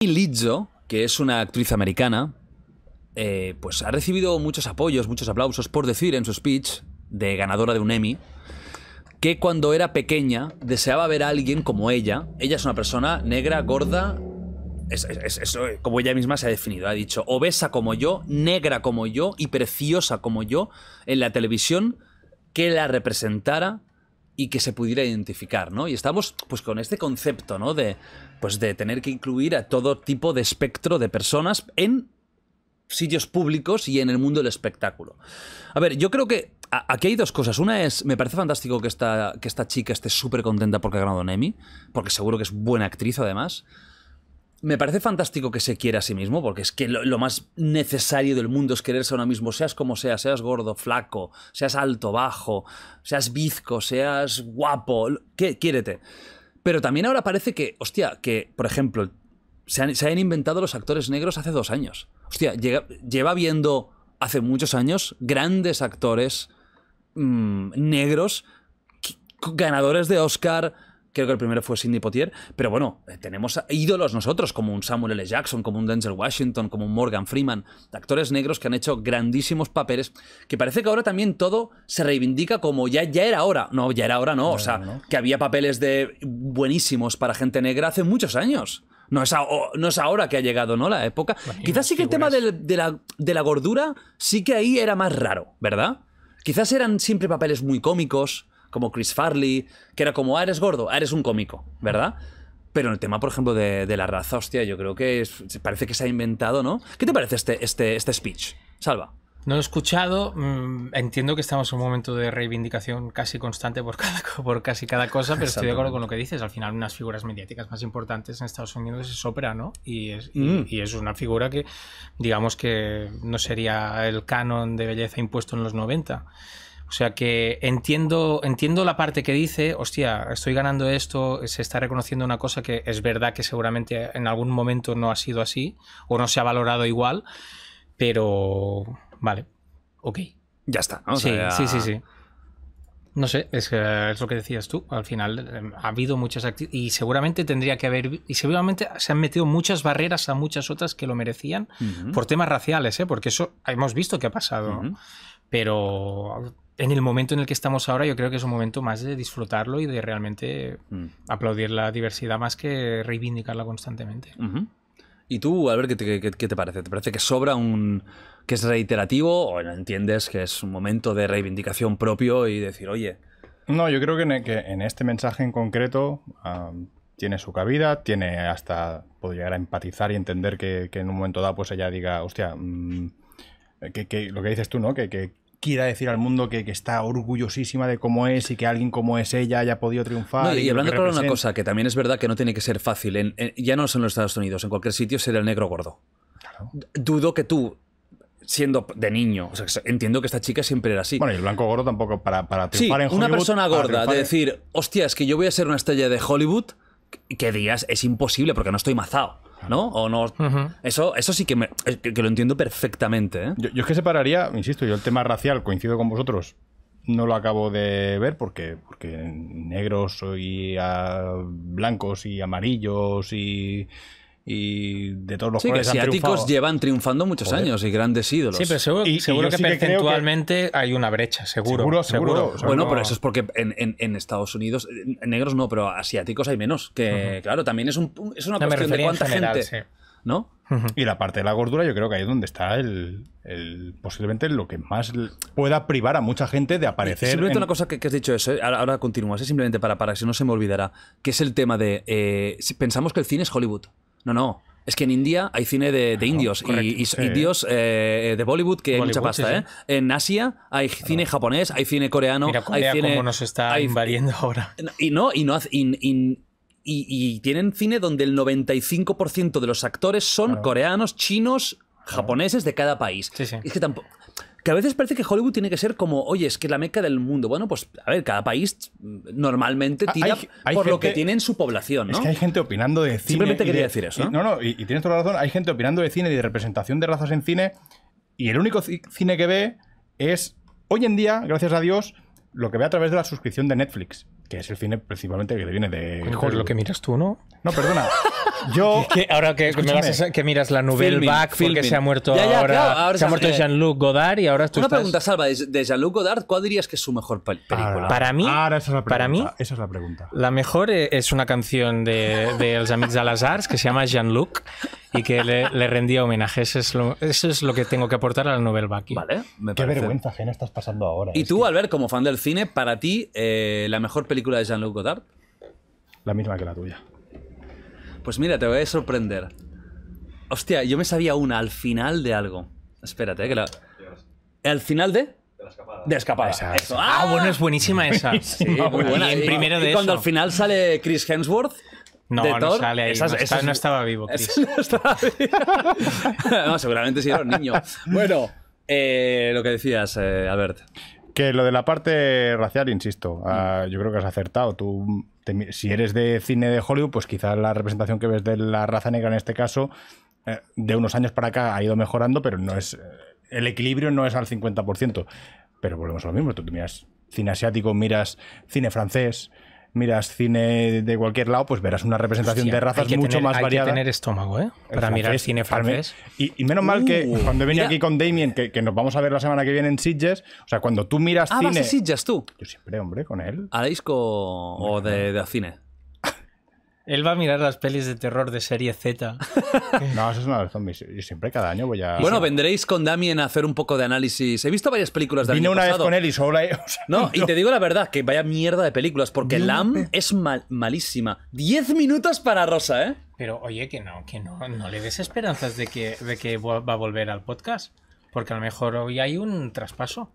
Y Lizzo, que es una actriz americana, eh, pues ha recibido muchos apoyos, muchos aplausos por decir en su speech de ganadora de un Emmy que cuando era pequeña deseaba ver a alguien como ella. Ella es una persona negra, gorda, eh, como ella misma se ha definido, ha dicho, obesa como yo, negra como yo y preciosa como yo en la televisión que la representara y que se pudiera identificar, ¿no? Y estamos pues con este concepto, ¿no? De, pues de tener que incluir a todo tipo de espectro de personas en sitios públicos y en el mundo del espectáculo. A ver, yo creo que aquí hay dos cosas. Una es, me parece fantástico que esta, que esta chica esté súper contenta porque ha ganado un Emmy, porque seguro que es buena actriz además me parece fantástico que se quiera a sí mismo, porque es que lo, más necesario del mundo es quererse a uno mismo, seas como seas, seas gordo, flaco, seas alto, bajo, seas bizco, seas guapo, qué quiérete. Pero también ahora parece que, hostia, que, por ejemplo, se han, inventado los actores negros hace dos años. Hostia, lleva viendo hace muchos años grandes actores mm, negros, ganadores de Oscar, creo que el primero fue Sidney Potier, pero bueno, eh, tenemos ídolos nosotros, como un Samuel L. Jackson, como un Denzel Washington, como un Morgan Freeman, actores negros que han hecho grandísimos papeles, que parece que ahora también todo se reivindica como ya, ya era ahora. No, ya era ahora no. o sea, que había papeles de buenísimos para gente negra hace muchos años. No es, ahora que ha llegado, ¿no? La época. Quizás sí que el tema de, la, de la gordura sí que ahí era más raro, ¿verdad? Quizás eran siempre papeles muy cómicos, como Chris Farley, que era como, ah, eres gordo, ah, eres un cómico, ¿verdad? Pero en el tema, por ejemplo, de, la raza, hostia, yo creo que parece que se ha inventado, ¿no? ¿Qué te parece este, este, este speech? Salva. No lo he escuchado. Mm, entiendo que estamos en un momento de reivindicación casi constante por, cada, por casi cada cosa, pero estoy de acuerdo con lo que dices. Al final, unas figuras mediáticas más importantes en Estados Unidos es ópera, ¿no? Y es, mm. y es una figura que, digamos que no sería el canon de belleza impuesto en los 90. O sea que entiendo, entiendo la parte que dice, hostia, estoy ganando esto, se está reconociendo una cosa que es verdad que seguramente en algún momento no ha sido así o no se ha valorado igual, pero vale, ok. Ya está. sí, sí, sí, No sé, es, lo que decías tú. Al final em, ha habido muchas actividades y seguramente tendría que haber. Y seguramente se han metido muchas barreras a muchas otras que lo merecían por temas raciales, ¿eh? porque eso hemos visto que ha pasado. Pero en el momento en el que estamos ahora, yo creo que es un momento más de disfrutarlo y de realmente mm. aplaudir la diversidad más que reivindicarla constantemente. ¿Y tú, Albert, ¿qué te, qué, te parece? ¿Te parece que sobra un. que es reiterativo o entiendes que es un momento de reivindicación propio y decir, oye. No, yo creo que en, este mensaje en concreto tiene su cabida, tiene hasta. puedo llegar a empatizar y entender que, en un momento dado, pues ella diga, hostia. Mm, que, lo que dices tú, ¿no? que, quiera decir al mundo que, está orgullosísima de cómo es y que alguien como es ella haya podido triunfar. y, hablando de una cosa, que también es verdad que no tiene que ser fácil, ya no son los Estados Unidos, en cualquier sitio ser el negro gordo. Claro. Dudo que tú siendo de niño. entiendo que esta chica siempre era así. Bueno, y el blanco gordo tampoco para, para triunfar en Hollywood. Una persona gorda de decir, hostia, es que yo voy a ser una estrella de Hollywood, que días es imposible porque no estoy mazado. ¿no? O no. eso, eso sí que, lo entiendo perfectamente. ¿eh? Yo, es que separaría, insisto, yo el tema racial, coincido con vosotros, no lo acabo de ver porque, porque negros y blancos y amarillos y y de todos los asiáticos llevan triunfando muchos años y grandes ídolos. Sí, pero seguro, seguro que percentualmente hay una brecha, seguro. Seguro, seguro. Bueno, pero eso es porque en, Estados Unidos, negros no, pero asiáticos hay menos. Que claro, también es, una cuestión de cuánta gente. ¿No? Y la parte de la gordura, yo creo que ahí es donde está el, posiblemente lo que más pueda privar a mucha gente de aparecer. Simplemente una cosa que, has dicho eso, eh, ahora, continúas, es eh, simplemente para, para que no se me olvidará, que es el tema de eh, pensamos que el cine es Hollywood. No, no. Es que en India hay cine de, ah, indios y, y, eh, eh, de Bollywood que mucha pasta. ¿eh? En Asia hay cine japonés, hay cine coreano. hay cine, cómo nos está invadiendo ahora. Y no, y no. Y, tienen cine donde el 95% de los actores son coreanos, chinos, japoneses de cada país. Es que tampoco. Que a veces parece que Hollywood tiene que ser como, oye, es que es la meca del mundo. Bueno, pues a ver, cada país normalmente ah, tira por lo que tiene en su población, ¿no? Es que hay gente opinando de cine. Simplemente quería decir eso. no, no, y tienes toda la razón. Hay gente opinando de cine y de representación de razas en cine. Y el único cine que ve es, hoy en día, gracias a Dios, lo que ve a través de la suscripción de Netflix que es el cine principalmente que viene de Mejor lo que miras tú, ¿no? No, perdona. Yo ahora que, miras la novela Backfield, que se ha muerto ahora, se ha muerto Jean-Luc Godard y ahora tú Una pregunta salva de Jean-Luc Godard, ¿cuál dirías que es su mejor película? para mí, la para mí, esa es la pregunta. La mejor e-, es una canción de, de Els que se llama Jean-Luc y que le, rendía homenaje. Eso es, lo, que tengo que aportar al la Novel Bucky. Vale, Qué vergüenza Gena, estás pasando ahora. Y tú, Albert, como fan del cine, para ti, eh, la mejor película de Jean-Luc Godard. La misma que la tuya. Pues mira, te voy a sorprender. Hostia, yo me sabía una al final de algo. Espérate, eh, que la. ¿Al final de? De escapada. De escapada. Ah, ah, bueno, es buenísima esa. muy buena. Y cuando al final sale Chris Hemsworth. No, no sale ahí. no, estaba vivo, Chris. No, estaba vivo. seguramente sí era un niño. Bueno, eh, lo que decías, eh, Albert. Que lo de la parte racial, insisto, ah, mm. yo creo que has acertado. Tú, si eres de cine de Hollywood, pues quizás la representación que ves de la raza negra en este caso, eh, de unos años para acá ha ido mejorando, pero no es el equilibrio no es al 50%. Pero volvemos a lo mismo. Tú, tú miras cine asiático, miras cine francés, miras cine de cualquier lado, pues verás una representación de razas mucho más variada. que tener estómago, ¿eh? Para mirar cine francés. Y, menos mal que uh, cuando he venido aquí con Damien, que, nos vamos a ver la semana que viene en Sitges, o sea, cuando tú miras cine. Ah, ¿Vas a tú? Yo siempre, hombre, con él. ¿A disco o de cine? Él va a mirar las pelis de terror de serie Z. No, eso es una zombies. Yo siempre cada año voy a. Bueno, vendréis con Damien a hacer un poco de análisis. He visto varias películas de Vine una vez con él y solo. no, y te digo la verdad, que vaya mierda de películas, porque Lam es malísima. Diez minutos para Rosa, ¿eh? Pero oye, que no, que no, no le des esperanzas de que, de que va a volver al podcast. Porque a lo mejor hoy hay un traspaso.